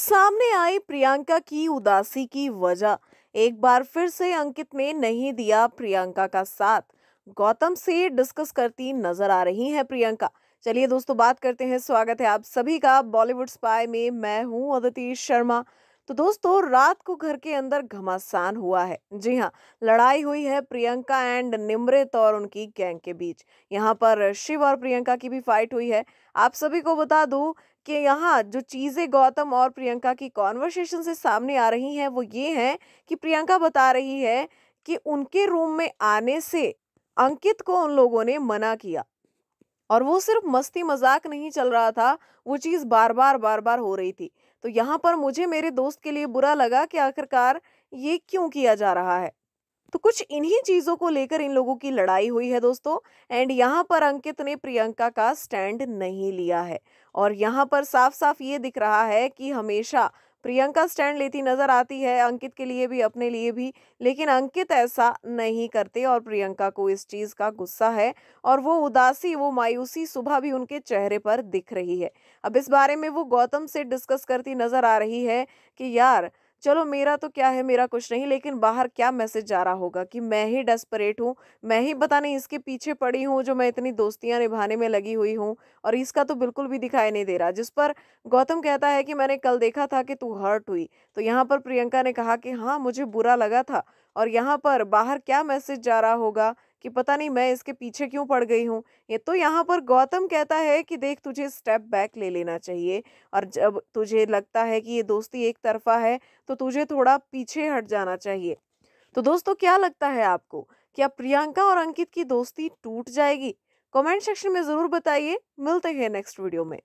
सामने आई प्रियंका की उदासी की वजह एक बार फिर से अंकित ने नहीं दिया प्रियंका का साथ गौतम से डिस्कस करती नजर आ रही हैं प्रियंका चलिए दोस्तों बात करते हैं स्वागत है आप सभी का बॉलीवुड स्पाई में मैं हूं अदिति शर्मा तो दोस्तों रात को घर के अंदर घमासान हुआ है जी हाँ लड़ाई हुई है प्रियंका एंड निमृत और उनकी गैंग के बीच यहाँ पर शिव और प्रियंका की भी फाइट हुई है आप सभी को बता दूँ कि यहाँ जो चीज़ें गौतम और प्रियंका की कॉन्वर्सेशन से सामने आ रही हैं वो ये हैं कि प्रियंका बता रही है कि उनके रूम में आने से अंकित को उन लोगों ने मना किया और वो सिर्फ मस्ती मजाक नहीं चल रहा था वो चीज़ बार बार बार बार हो रही थी तो यहाँ पर मुझे मेरे दोस्त के लिए बुरा लगा कि आखिरकार ये क्यों किया जा रहा है तो कुछ इन्हीं चीज़ों को लेकर इन लोगों की लड़ाई हुई है दोस्तों एंड यहाँ पर अंकित ने प्रियंका का स्टैंड नहीं लिया है और यहाँ पर साफ साफ ये दिख रहा है कि हमेशा प्रियंका स्टैंड लेती नजर आती है अंकित के लिए भी अपने लिए भी लेकिन अंकित ऐसा नहीं करते और प्रियंका को इस चीज़ का गुस्सा है और वो उदासी वो मायूसी सुबह भी उनके चेहरे पर दिख रही है अब इस बारे में वो गौतम से डिस्कस करती नजर आ रही है कि यार चलो मेरा तो क्या है मेरा कुछ नहीं लेकिन बाहर क्या मैसेज जा रहा होगा कि मैं ही डेस्परेट हूँ मैं ही पता नहीं इसके पीछे पड़ी हूँ जो मैं इतनी दोस्तियाँ निभाने में लगी हुई हूँ और इसका तो बिल्कुल भी दिखाई नहीं दे रहा जिस पर गौतम कहता है कि मैंने कल देखा था कि तू हर्ट हुई तो यहाँ पर प्रियंका ने कहा कि हाँ मुझे बुरा लगा था और यहाँ पर बाहर क्या मैसेज जा रहा होगा कि पता नहीं मैं इसके पीछे क्यों पड़ गई हूँ ये तो यहाँ पर गौतम कहता है कि देख तुझे स्टेप बैक ले लेना चाहिए और जब तुझे लगता है कि ये दोस्ती एक तरफा है तो तुझे थोड़ा पीछे हट जाना चाहिए तो दोस्तों क्या लगता है आपको क्या प्रियंका और अंकित की दोस्ती टूट जाएगी कमेंट सेक्शन में ज़रूर बताइए मिलते हैं नेक्स्ट वीडियो में